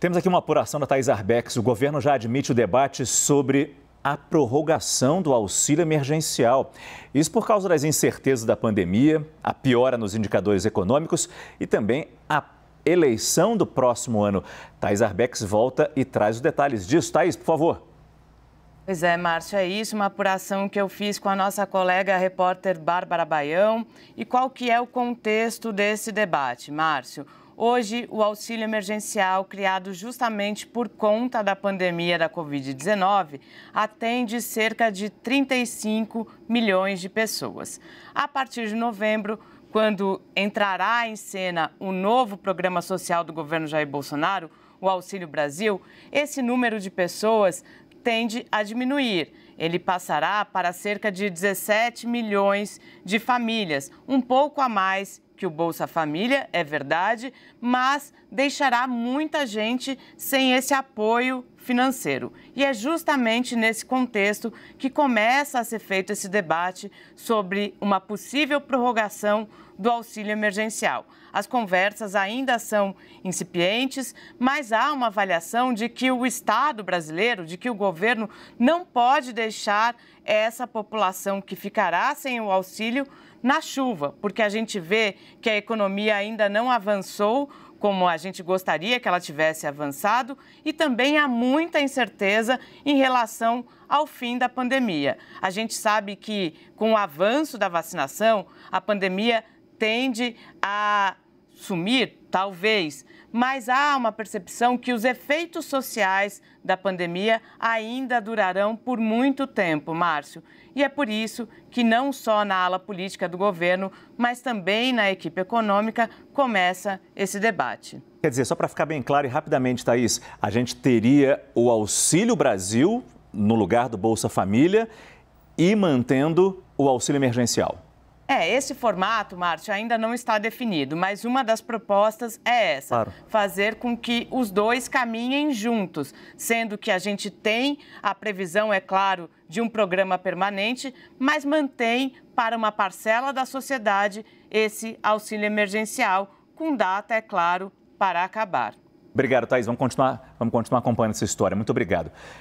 Temos aqui uma apuração da Thais Arbex. O governo já admite o debate sobre a prorrogação do auxílio emergencial. Isso por causa das incertezas da pandemia, a piora nos indicadores econômicos e também a eleição do próximo ano. Thais Arbex volta e traz os detalhes disso. Thais, por favor. Pois é, Márcio, é isso, uma apuração que eu fiz com a nossa colega a repórter Bárbara Baião. E qual que é o contexto desse debate, Márcio? Hoje, o auxílio emergencial, criado justamente por conta da pandemia da Covid-19, atende cerca de 35 milhões de pessoas. A partir de novembro, quando entrará em cena o novo programa social do governo Jair Bolsonaro, o Auxílio Brasil, esse número de pessoas tende a diminuir. Ele passará para cerca de 17 milhões de famílias, um pouco a mais que o Bolsa Família, é verdade, mas deixará muita gente sem esse apoio financeiro. E é justamente nesse contexto que começa a ser feito esse debate sobre uma possível prorrogação do auxílio emergencial. As conversas ainda são incipientes, mas há uma avaliação de que o Estado brasileiro, de que o governo não pode deixar essa população que ficará sem o auxílio na chuva, porque a gente vê que a economia ainda não avançou como a gente gostaria que ela tivesse avançado, e também há muita incerteza em relação ao fim da pandemia. A gente sabe que, com o avanço da vacinação, a pandemia tende a sumir, talvez, mas há uma percepção que os efeitos sociais da pandemia ainda durarão por muito tempo, Márcio. E é por isso que não só na ala política do governo, mas também na equipe econômica começa esse debate. Quer dizer, só para ficar bem claro e rapidamente, Thaís, a gente teria o Auxílio Brasil no lugar do Bolsa Família e mantendo o auxílio emergencial. É, esse formato, Márcio, ainda não está definido, mas uma das propostas é essa: claro. fazer com que os dois caminhem juntos, sendo que a gente tem a previsão, é claro, de um programa permanente, mas mantém para uma parcela da sociedade esse auxílio emergencial, com data, é claro, para acabar. Obrigado, Thaís. Vamos continuar, vamos continuar acompanhando essa história. Muito obrigado.